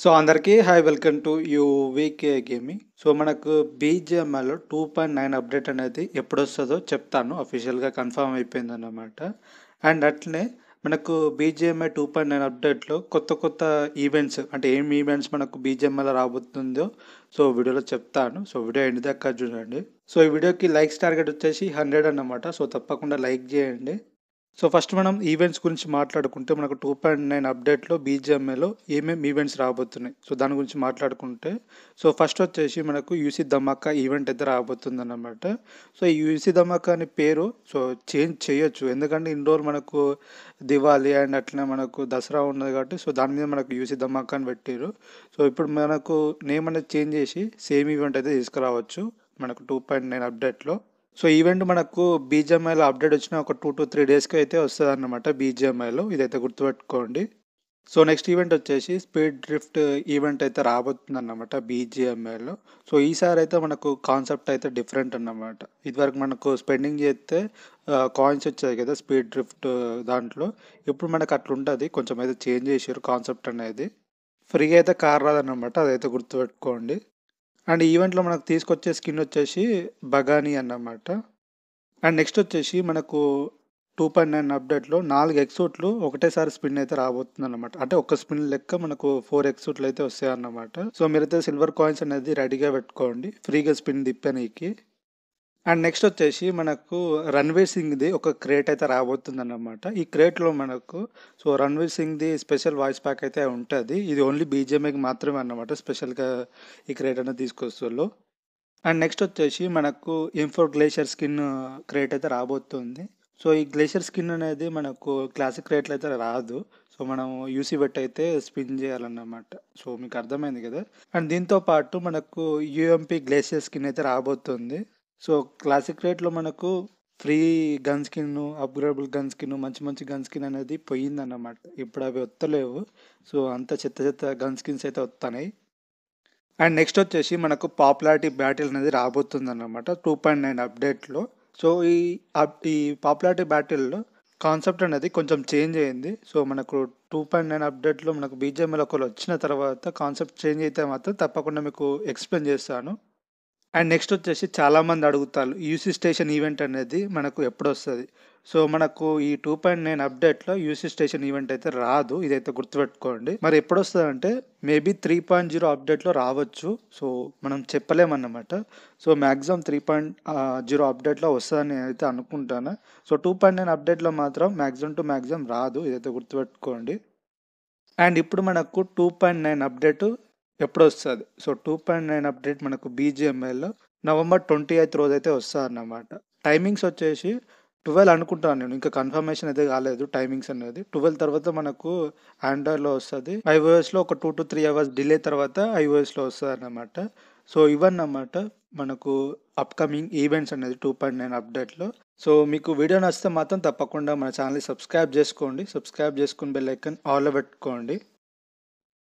so అందరికీ hi welcome to U VK gaming so మనకు బీజిఎంఐలో టూ పాయింట్ నైన్ అప్డేట్ అనేది ఎప్పుడు వస్తుందో చెప్తాను అఫీషియల్గా కన్ఫర్మ్ అయిపోయింది అన్నమాట అండ్ అట్లనే మనకు బీజిఎంఐ టూ పాయింట్ నైన్ అప్డేట్లో కొత్త కొత్త ఈవెంట్స్ అంటే ఏం ఈవెంట్స్ మనకు బీజిఎంఐలో రాబోతుందో సో వీడియోలో చెప్తాను సో వీడియో ఎండ్ దాకా చూడండి సో ఈ వీడియోకి లైక్స్ టార్గెట్ వచ్చేసి హండ్రెడ్ అన్నమాట సో తప్పకుండా లైక్ చేయండి సో ఫస్ట్ మనం ఈవెంట్స్ గురించి మాట్లాడుకుంటే మనకు టూ పాయింట్ నైన్ అప్డేట్లో బీజిఎంఏలో ఏమేమి ఈవెంట్స్ రాబోతున్నాయి సో దాని గురించి మాట్లాడుకుంటే సో ఫస్ట్ వచ్చేసి మనకు యూసీ ధమాకా ఈవెంట్ అయితే రాబోతుంది అనమాట సో ఈ యూసీ ధమాకా అనే పేరు సో చేంజ్ చేయొచ్చు ఎందుకంటే ఇండోర్ మనకు దివాళి అండ్ అట్లనే మనకు దసరా ఉన్నది కాబట్టి సో దాని మీద మనకు యూసీ ధమాకా అని పెట్టారు సో ఇప్పుడు మనకు నేమ్ అనేది చేంజ్ చేసి సేమ్ ఈవెంట్ అయితే తీసుకురావచ్చు మనకు టూ పాయింట్ నైన్ అప్డేట్లో సో ఈవెంట్ మనకు బీజేఎంఐలో అప్డేట్ వచ్చిన ఒక టూ టు త్రీ డేస్కి అయితే వస్తుంది అనమాట బీజేఎంఐలో ఇదైతే గుర్తుపెట్టుకోండి సో నెక్స్ట్ ఈవెంట్ వచ్చేసి స్పీడ్ డ్రిఫ్ట్ ఈవెంట్ అయితే రాబోతుంది అనమాట బీజిఎంఐలో సో ఈసారి అయితే మనకు కాన్సెప్ట్ అయితే డిఫరెంట్ అన్నమాట ఇదివరకు మనకు స్పెండింగ్ చేస్తే కాయిన్స్ వచ్చాయి కదా స్పీడ్ డ్రిఫ్ట్ దాంట్లో ఇప్పుడు మనకు అట్లుంటుంది కొంచెం అయితే చేంజ్ చేసారు కాన్సెప్ట్ అనేది ఫ్రీ అయితే కార్ రాదన్నమాట అదైతే గుర్తుపెట్టుకోండి అండ్ ఈవెంట్లో మనకు తీసుకొచ్చే స్కిన్ వచ్చేసి బగానీ అన్నమాట అండ్ నెక్స్ట్ వచ్చేసి మనకు టూ పాయింట్ నైన్ అప్డేట్లో నాలుగు ఎక్సూట్లు ఒకటేసారి స్పిన్ అయితే రాబోతుంది అనమాట అంటే ఒక స్పిన్ లెక్క మనకు ఫోర్ ఎక్సూట్లు అయితే వస్తాయి అన్నమాట సో మీరైతే సిల్వర్ కాయిన్స్ అనేది రెడీగా పెట్టుకోండి ఫ్రీగా స్పిన్ నీకి అండ్ నెక్స్ట్ వచ్చేసి మనకు రణ్వీర్ సింగ్ది ఒక క్రేట్ అయితే రాబోతుందన్నమాట ఈ క్రేట్లో మనకు సో రణ్వీర్ సింగ్ది స్పెషల్ వాయిస్ ప్యాక్ అయితే ఉంటుంది ఇది ఓన్లీ బీజేఎంఏకి మాత్రమే అన్నమాట స్పెషల్గా ఈ క్రేట్ అనేది తీసుకొస్తుళ్ళు అండ్ నెక్స్ట్ వచ్చేసి మనకు ఇంఫోర్ గ్లేషియర్ స్కిన్ క్రేట్ అయితే రాబోతుంది సో ఈ గ్లేషియర్ స్కిన్ అనేది మనకు క్లాసిక్ క్రేట్లు అయితే రాదు సో మనం యూసీ బెట్ అయితే స్పిన్ చేయాలన్నమాట సో మీకు అర్థమైంది కదా అండ్ దీంతో పాటు మనకు యూఎంపీ గ్లేషియర్ స్కిన్ అయితే రాబోతుంది సో క్లాసిక్ రేట్లో మనకు free gun skin upgradable gun skin మంచి మంచి గన్ స్కిన్ అనేది పోయిందన్నమాట ఇప్పుడు అవి వస్తలేవు సో అంత చెత్త చెత్త గన్ స్కిన్స్ అయితే వస్తున్నాయి అండ్ నెక్స్ట్ వచ్చేసి మనకు పాపులారిటీ బ్యాటిల్ అనేది రాబోతుంది అన్నమాట టూ పాయింట్ నైన్ అప్డేట్లో సో ఈ ఈ పాపులారిటీ బ్యాటిల్లో కాన్సెప్ట్ అనేది కొంచెం చేంజ్ అయింది సో మనకు టూ పాయింట్ నైన్ అప్డేట్లో మనకు బీజేఎంఎల్ ఒకరు వచ్చిన తర్వాత కాన్సెప్ట్ చేంజ్ అయితే మాత్రం తప్పకుండా మీకు ఎక్స్ప్లెయిన్ చేస్తాను అండ్ నెక్స్ట్ వచ్చేసి చాలామంది అడుగుతారు యూసీ స్టేషన్ ఈవెంట్ అనేది మనకు ఎప్పుడు వస్తుంది సో మనకు ఈ టూ పాయింట్ నైన్ అప్డేట్లో యూసీ స్టేషన్ ఈవెంట్ అయితే రాదు ఇదైతే గుర్తుపెట్టుకోండి మరి ఎప్పుడు వస్తుంది అంటే మేబీ త్రీ పాయింట్ జీరో అప్డేట్లో రావచ్చు సో మనం చెప్పలేమన్నమాట so maximum three point zero అప్డేట్లో వస్తుందని అయితే అనుకుంటాను సో టూ పాయింట్ నైన్ అప్డేట్లో మాత్రం మ్యాక్సిమం టు మ్యాక్సిమం రాదు ఇదైతే గుర్తుపెట్టుకోండి అండ్ ఇప్పుడు మనకు టూ పాయింట్ నైన్ అప్డేటు ఎప్పుడు వస్తుంది so two point nine update మనకు బీజిఎంఎల్లో నవంబర్ ట్వంటీ ఎయిత్ రోజు అయితే వస్తుంది అన్నమాట టైమింగ్స్ వచ్చేసి ట్వెల్వ్ అనుకుంటాను నేను ఇంకా కన్ఫర్మేషన్ అయితే కాలేదు టైమింగ్స్ అనేది ట్వెల్వ్ తర్వాత మనకు ఆండ్రాయిడ్లో వస్తుంది ఐఓఎస్లో ఒక two to three hours delay తర్వాత ఐఓఎస్లో వస్తుంది అన్నమాట సో అన్నమాట మనకు అప్కమింగ్ ఈవెంట్స్ అనేది టూ పాయింట్ నైన్ అప్డేట్లో సో మీకు వీడియో నచ్చితే మాత్రం తప్పకుండా మన ఛానల్ సబ్స్క్రైబ్ చేసుకోండి సబ్స్క్రైబ్ చేసుకుని బెల్ ఐకన్ ఆల్లో పెట్టుకోండి